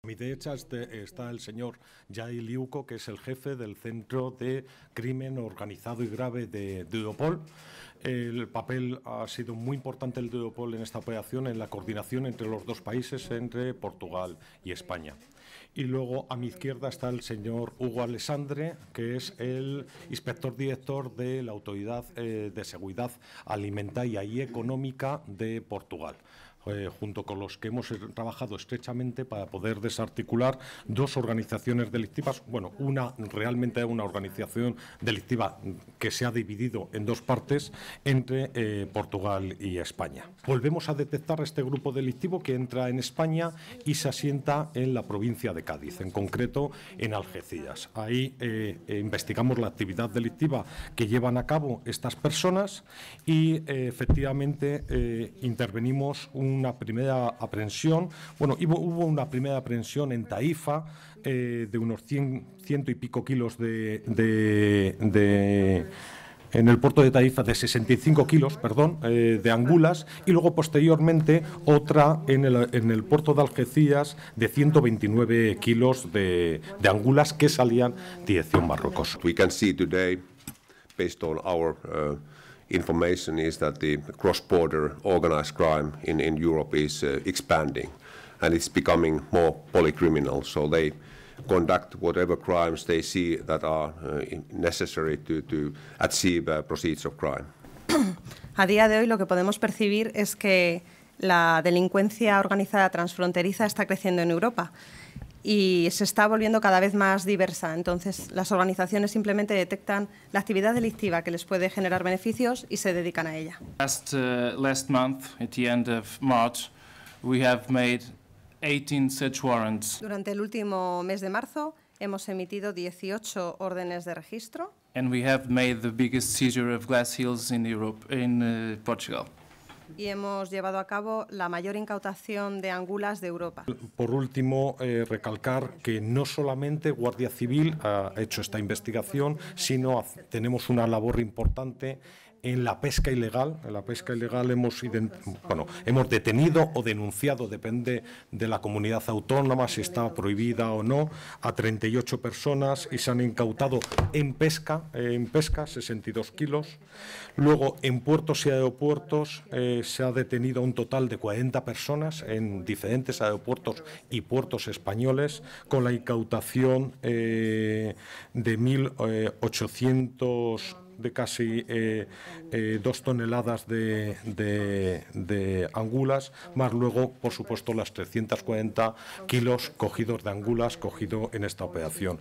A mi derecha está el señor Jai Liuco, que es el jefe del Centro de Crimen Organizado y Grave de, dudopol El papel ha sido muy importante el Dudopol en esta operación, en la coordinación entre los dos países, entre Portugal y España. Y luego a mi izquierda está el señor Hugo Alessandre, que es el inspector director de la Autoridad eh, de Seguridad Alimentaria y Económica de Portugal. Eh, junto con los que hemos trabajado estrechamente para poder desarticular dos organizaciones delictivas. Bueno, una realmente una organización delictiva que se ha dividido en dos partes entre eh, Portugal y España. Volvemos a detectar este grupo delictivo que entra en España y se asienta en la provincia de Cádiz, en concreto en Algeciras. Ahí eh, eh, investigamos la actividad delictiva que llevan a cabo estas personas y efectivamente intervenimos una primera aprehensión, bueno, hubo, una primera aprehensión en Taifa de unos 100, ciento y pico kilos de en el puerto de Tarifa de 65 kilos, perdón, eh, de angulas y luego posteriormente otra en el, en el puerto de Algeciras de 129 kilos de, de angulas que salían dirección Marruecos. We can see today, based on our uh, information, is that the cross-border organized crime in, in Europe is uh, expanding and it's becoming more polycriminal. So they conduct whatever crimes they see that are uh, necessary to, achieve uh, proceeds of crime. A día de hoy lo que podemos percibir es que la delincuencia organizada transfronteriza está creciendo en Europa y se está volviendo cada vez más diversa. Entonces, las organizaciones simplemente detectan la actividad delictiva que les puede generar beneficios y se dedican a ella. last uh, month, at the end of March, we have made durante el último mes de marzo hemos emitido 18 órdenes de registro. Y hemos llevado a cabo la mayor incautación de angulas de Europa. Por último, eh, recalcar que no solamente Guardia Civil ha hecho esta investigación, sino tenemos una labor importante en la pesca ilegal. En la pesca ilegal hemos, bueno, hemos detenido o denunciado, depende de la comunidad autónoma, si está prohibida o no, a 38 personas y se han incautado en pesca, eh, en pesca 62 kilos. Luego, en puertos y aeropuertos eh, se ha detenido un total de 40 personas en diferentes aeropuertos y puertos españoles con la incautación eh, de 1.800 de casi eh, eh, dos toneladas de, angulas, más luego, por supuesto, las 340 kilos cogidos de angulas cogido en esta operación.